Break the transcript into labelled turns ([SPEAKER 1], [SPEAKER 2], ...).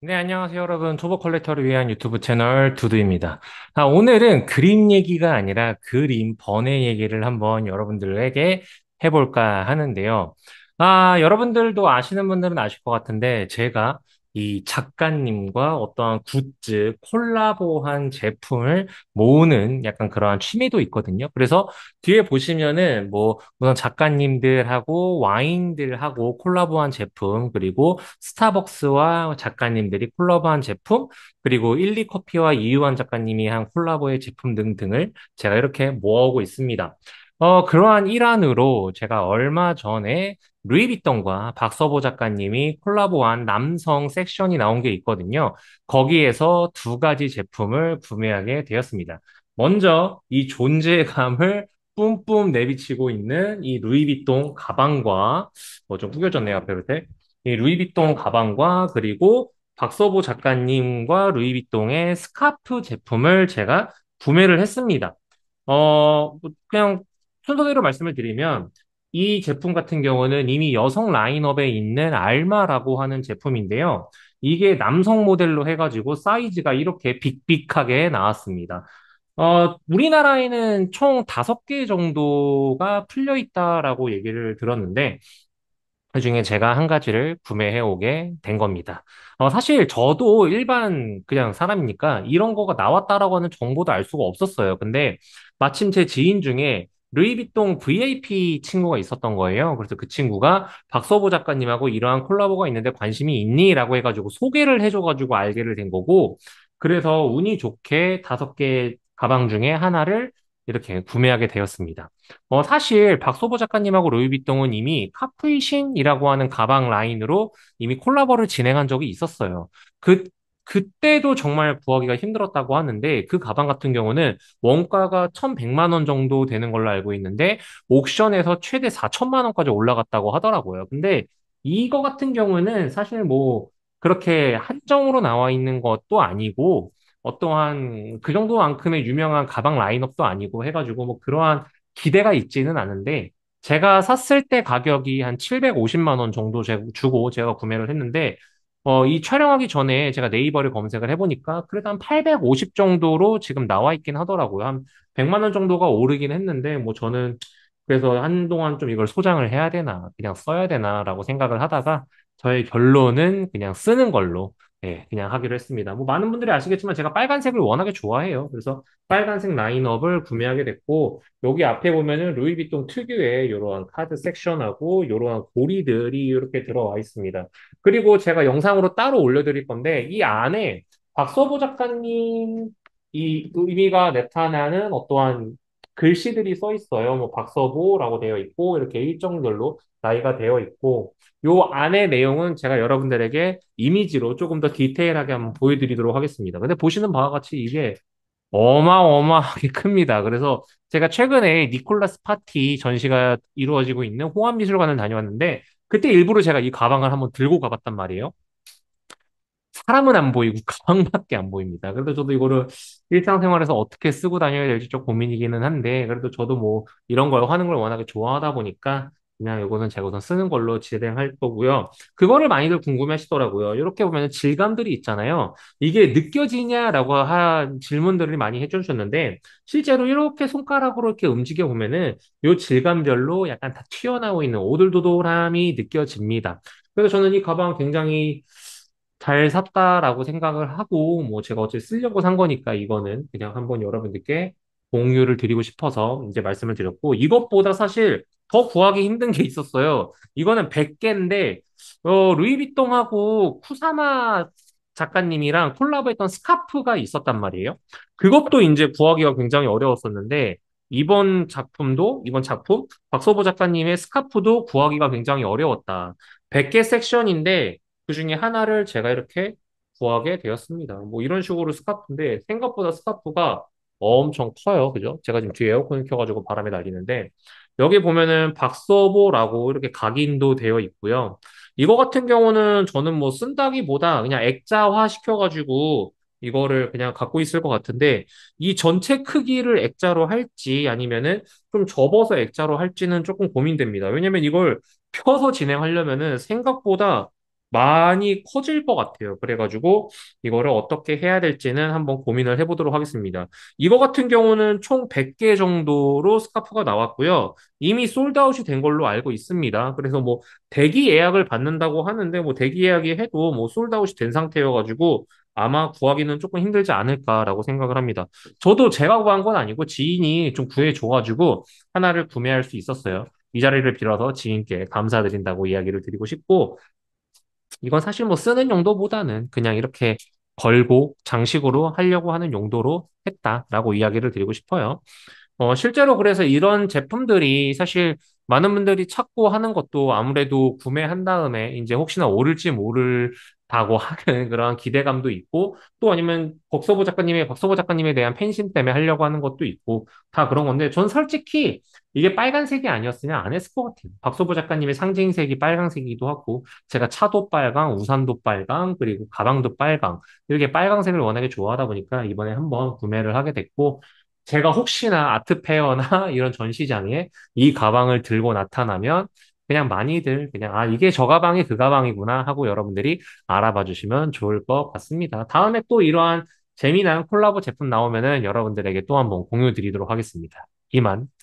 [SPEAKER 1] 네, 안녕하세요, 여러분. 초보 컬렉터를 위한 유튜브 채널 두두입니다. 아, 오늘은 그림 얘기가 아니라 그림 번외 얘기를 한번 여러분들에게 해볼까 하는데요. 아, 여러분들도 아시는 분들은 아실 것 같은데, 제가 이 작가님과 어떠한 굿즈, 콜라보한 제품을 모으는 약간 그러한 취미도 있거든요. 그래서 뒤에 보시면은 뭐 우선 작가님들하고 와인들하고 콜라보한 제품, 그리고 스타벅스와 작가님들이 콜라보한 제품, 그리고 일리 커피와 이유환 작가님이 한 콜라보의 제품 등등을 제가 이렇게 모아오고 있습니다. 어, 그러한 일환으로 제가 얼마 전에 루이비통과 박서보 작가님이 콜라보한 남성 섹션이 나온 게 있거든요. 거기에서 두 가지 제품을 구매하게 되었습니다. 먼저 이 존재감을 뿜뿜 내비치고 있는 이 루이비통 가방과 뭐좀 구겨졌네요, 앞에 밑에. 이 루이비통 가방과 그리고 박서보 작가님과 루이비통의 스카프 제품을 제가 구매를 했습니다. 어, 그냥 순서대로 말씀을 드리면 이 제품 같은 경우는 이미 여성 라인업에 있는 알마라고 하는 제품인데요. 이게 남성 모델로 해가지고 사이즈가 이렇게 빅빅하게 나왔습니다. 어, 우리나라에는 총 다섯 개 정도가 풀려 있다라고 얘기를 들었는데, 그 중에 제가 한 가지를 구매해 오게 된 겁니다. 어, 사실 저도 일반 그냥 사람이니까 이런 거가 나왔다라고 하는 정보도 알 수가 없었어요. 근데 마침 제 지인 중에 루이비통 VAP 친구가 있었던 거예요. 그래서 그 친구가 박서보 작가님하고 이러한 콜라보가 있는데 관심이 있니? 라고 해가지고 소개를 해줘가지고 알게를 된 거고, 그래서 운이 좋게 다섯 개 가방 중에 하나를 이렇게 구매하게 되었습니다. 어, 사실 박소보 작가님하고 루이비똥은 이미 카프이신이라고 하는 가방 라인으로 이미 콜라보를 진행한 적이 있었어요. 그 그때도 정말 구하기가 힘들었다고 하는데 그 가방 같은 경우는 원가가 1,100만 원 정도 되는 걸로 알고 있는데 옥션에서 최대 4천만 원까지 올라갔다고 하더라고요. 근데 이거 같은 경우는 사실 뭐 그렇게 한정으로 나와 있는 것도 아니고 어떠한 그 정도만큼의 유명한 가방 라인업도 아니고 해가지고 뭐 그러한 기대가 있지는 않은데 제가 샀을 때 가격이 한 750만 원 정도 주고 제가 구매를 했는데 어, 이 촬영하기 전에 제가 네이버를 검색을 해보니까 그래도 한 850 정도로 지금 나와 있긴 하더라고요. 한 100만 원 정도가 오르긴 했는데 뭐 저는 그래서 한동안 좀 이걸 소장을 해야 되나 그냥 써야 되나라고 생각을 하다가 저의 결론은 그냥 쓰는 걸로 예, 그냥 하기로 했습니다. 뭐 많은 분들이 아시겠지만 제가 빨간색을 워낙에 좋아해요. 그래서 빨간색 라인업을 구매하게 됐고 여기 앞에 보면은 루이비통 특유의 이러한 카드 섹션하고 이러한 고리들이 이렇게 들어와 있습니다. 그리고 제가 영상으로 따로 올려드릴 건데 이 안에 박서보 작가님 이 의미가 나타나는 어떠한 글씨들이 써 있어요. 뭐 박서보라고 되어 있고 이렇게 일정별로 나이가 되어 있고 요안에 내용은 제가 여러분들에게 이미지로 조금 더 디테일하게 한번 보여드리도록 하겠습니다. 근데 보시는 바와 같이 이게 어마어마하게 큽니다. 그래서 제가 최근에 니콜라스 파티 전시가 이루어지고 있는 호암미술관을 다녀왔는데 그때 일부러 제가 이 가방을 한번 들고 가봤단 말이에요. 사람은 안 보이고 가방밖에 안 보입니다. 그래도 저도 이거를 일상생활에서 어떻게 쓰고 다녀야 될지 좀 고민이기는 한데 그래도 저도 뭐 이런 걸 하는 걸 워낙에 좋아하다 보니까 그냥 요거는 제가 우선 쓰는 걸로 진행할 거고요. 그거를 많이들 궁금해 하시더라고요. 이렇게 보면 질감들이 있잖아요. 이게 느껴지냐라고 한 질문들을 많이 해주셨는데, 실제로 이렇게 손가락으로 이렇게 움직여 보면은 요 질감별로 약간 다 튀어나오고 있는 오돌도돌함이 느껴집니다. 그래서 저는 이 가방 굉장히 잘 샀다라고 생각을 하고, 뭐 제가 어차피 쓰려고 산 거니까 이거는 그냥 한번 여러분들께 공유를 드리고 싶어서 이제 말씀을 드렸고, 이것보다 사실 더 구하기 힘든 게 있었어요. 이거는 100개인데 어, 루이비통하고 쿠사마 작가님이랑 콜라보했던 스카프가 있었단 말이에요. 그것도 이제 구하기가 굉장히 어려웠었는데 이번 작품도 이번 작품 박서보 작가님의 스카프도 구하기가 굉장히 어려웠다. 100개 섹션인데 그 중에 하나를 제가 이렇게 구하게 되었습니다. 뭐 이런 식으로 스카프인데 생각보다 스카프가 엄청 커요. 그죠? 제가 지금 뒤에 에어컨 을 켜가지고 바람이 날리는데, 여기 보면은 박서보라고 이렇게 각인도 되어 있고요. 이거 같은 경우는 저는 뭐 쓴다기보다 그냥 액자화 시켜가지고 이거를 그냥 갖고 있을 것 같은데, 이 전체 크기를 액자로 할지 아니면은 좀 접어서 액자로 할지는 조금 고민됩니다. 왜냐면 이걸 펴서 진행하려면은 생각보다 많이 커질 것 같아요. 그래가지고 이거를 어떻게 해야 될지는 한번 고민을 해보도록 하겠습니다. 이거 같은 경우는 총 100개 정도로 스카프가 나왔고요. 이미 솔드아웃이 된 걸로 알고 있습니다. 그래서 뭐 대기 예약을 받는다고 하는데 뭐 대기 예약이 해도 뭐 솔드아웃이 된 상태여가지고 아마 구하기는 조금 힘들지 않을까라고 생각을 합니다. 저도 제가 구한 건 아니고 지인이 좀 구해줘가지고 하나를 구매할 수 있었어요. 이 자리를 빌어서 지인께 감사드린다고 이야기를 드리고 싶고 이건 사실 뭐 쓰는 용도보다는 그냥 이렇게 걸고 장식으로 하려고 하는 용도로 했다라고 이야기를 드리고 싶어요. 어, 실제로 그래서 이런 제품들이 사실 많은 분들이 찾고 하는 것도 아무래도 구매한 다음에 이제 혹시나 오를지 모를 다고 하는 그런 기대감도 있고 또 아니면 박서보 작가님의 박서보 작가님에 대한 팬심 때문에 하려고 하는 것도 있고 다 그런 건데 전 솔직히 이게 빨간색이 아니었으면 안 했을 것 같아요. 박서보 작가님의 상징색이 빨강색이기도 하고 제가 차도 빨강, 우산도 빨강, 그리고 가방도 빨강 이렇게 빨강색을 워낙에 좋아하다 보니까 이번에 한번 구매를 하게 됐고 제가 혹시나 아트페어나 이런 전시장에 이 가방을 들고 나타나면 그냥 많이들 그냥 아 이게 저 가방이 그 가방이구나 하고 여러분들이 알아봐 주시면 좋을 것 같습니다. 다음에 또 이러한 재미난 콜라보 제품 나오면은 여러분들에게 또 한번 공유 드리도록 하겠습니다. 이만.